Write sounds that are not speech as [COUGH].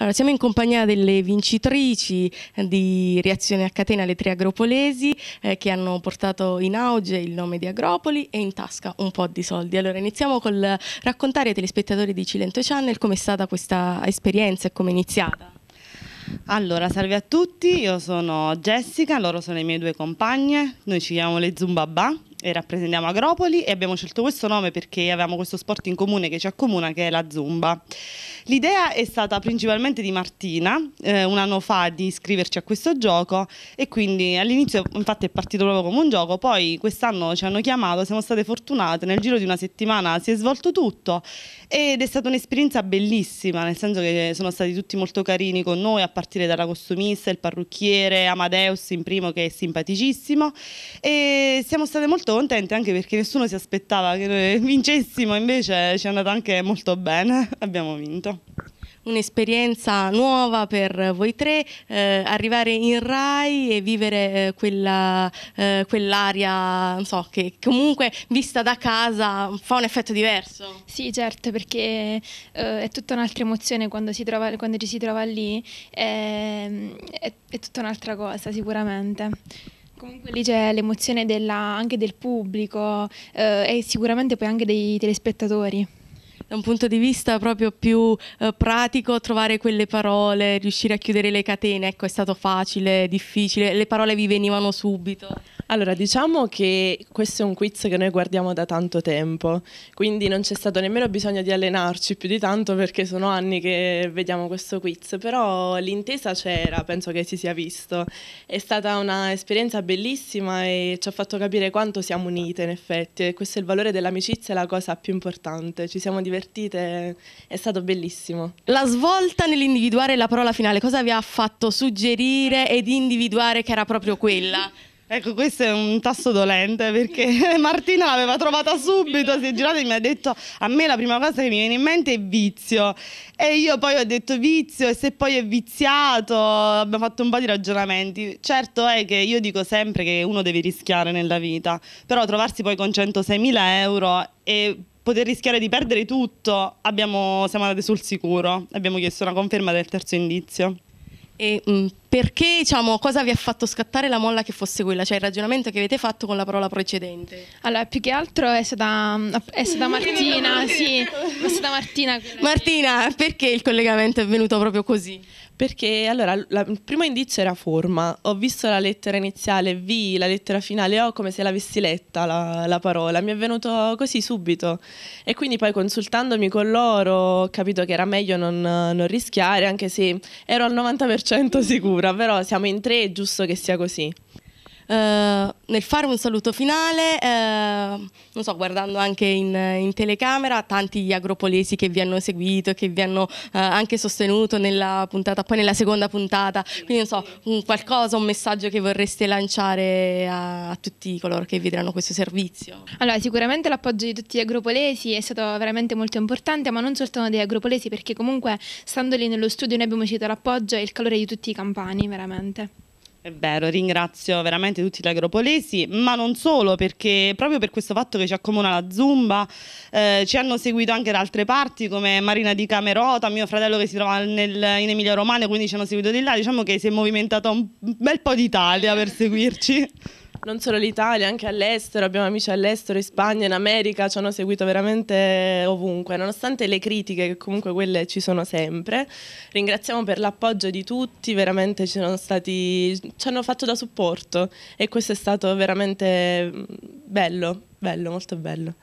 Allora, siamo in compagnia delle vincitrici eh, di Reazione a Catena, le tre agropolesi, eh, che hanno portato in auge il nome di Agropoli e in tasca un po' di soldi. Allora, iniziamo col raccontare ai telespettatori di Cilento Channel come è stata questa esperienza e come è iniziata. Allora, salve a tutti, io sono Jessica, loro sono le mie due compagne, noi ci chiamiamo le Zumbabà e rappresentiamo Agropoli e abbiamo scelto questo nome perché avevamo questo sport in comune che ci accomuna che è la Zumba. L'idea è stata principalmente di Martina, eh, un anno fa di iscriverci a questo gioco e quindi all'inizio infatti è partito proprio come un gioco, poi quest'anno ci hanno chiamato, siamo state fortunate, nel giro di una settimana si è svolto tutto ed è stata un'esperienza bellissima, nel senso che sono stati tutti molto carini con noi, a partire dalla costumista, il parrucchiere, Amadeus in primo che è simpaticissimo e siamo state molto contente anche perché nessuno si aspettava che noi vincessimo, invece ci è andato anche molto bene, [LAUGHS] abbiamo vinto un'esperienza nuova per voi tre, eh, arrivare in Rai e vivere eh, quella, eh, quell'aria so, che comunque vista da casa fa un effetto diverso. Sì, certo, perché eh, è tutta un'altra emozione quando, trova, quando, ci si trova lì, è, è, è tutta un'altra cosa sicuramente. Comunque lì c'è l'emozione anche del pubblico eh, e sicuramente poi anche dei telespettatori da un punto di vista proprio più eh, pratico trovare quelle parole, riuscire a chiudere le catene, ecco è stato facile, difficile, le parole vi venivano subito. Allora, diciamo che questo è un quiz che noi guardiamo da tanto tempo, quindi non c'è stato nemmeno bisogno di allenarci più di tanto perché sono anni che vediamo questo quiz, però l'intesa c'era, penso che si sia visto. È stata un'esperienza bellissima e ci ha fatto capire quanto siamo unite in effetti e questo è il valore dell'amicizia, è la cosa più importante. Ci siamo divertite, è stato bellissimo. La svolta nell'individuare la parola finale, cosa vi ha fatto suggerire ed individuare che era proprio quella? Ecco, questo è un tasto dolente perché [LAUGHS] Martina l'aveva trovata subito, si è girata e mi ha detto a me la prima cosa che mi viene in mente è vizio. E io poi ho detto vizio e se poi è viziato, abbiamo fatto un po' di ragionamenti. Certo è che io dico sempre che uno deve rischiare nella vita, però trovarsi poi con 106.000 euro e poter rischiare di perdere tutto, abbiamo, siamo andate sul sicuro. Abbiamo chiesto una conferma del terzo indizio. E, mh mm, perché, diciamo, cosa vi ha fatto scattare la molla che fosse quella? Cioè il ragionamento che avete fatto con la parola precedente. Allora, più che altro è stata, è stata [LAUGHS] Martina, sì, è stata Martina. Martina, perché il collegamento è venuto proprio così? Perché allora la, il primo indizio era forma, ho visto la lettera iniziale V, la lettera finale O come se l'avessi letta la, la, parola, mi è venuto così subito e quindi poi consultandomi con loro ho capito che era meglio non, non rischiare anche se ero al 90% sicuro però siamo in tre, è giusto che sia così. Eh, nel fare un saluto finale, eh, non so, guardando anche in, in, telecamera tanti agropolesi che vi hanno seguito, che vi hanno eh, anche sostenuto nella puntata, poi nella seconda puntata, quindi non so, un qualcosa, un messaggio che vorreste lanciare a, a tutti coloro che vedranno questo servizio. Allora, sicuramente l'appoggio di tutti gli agropolesi è stato veramente molto importante, ma non soltanto dei agropolesi, perché comunque stando lì nello studio noi abbiamo uscito l'appoggio e il calore di tutti i campani, veramente. È vero, ringrazio veramente tutti gli agropolesi, ma non solo, perché proprio per questo fatto che ci accomuna la Zumba, eh, ci hanno seguito anche da altre parti come Marina di Camerota, mio fratello che si trova nel, in Emilia Romagna, quindi ci hanno seguito di là, diciamo che si è movimentato un bel po' d'Italia per seguirci non solo l'Italia, anche all'estero, abbiamo amici all'estero, in Spagna, in America, ci hanno seguito veramente ovunque, nonostante le critiche che comunque quelle ci sono sempre. Ringraziamo per l'appoggio di tutti, veramente ci, stati, ci hanno fatto da supporto e questo è stato veramente mm, bello, bello, molto bello.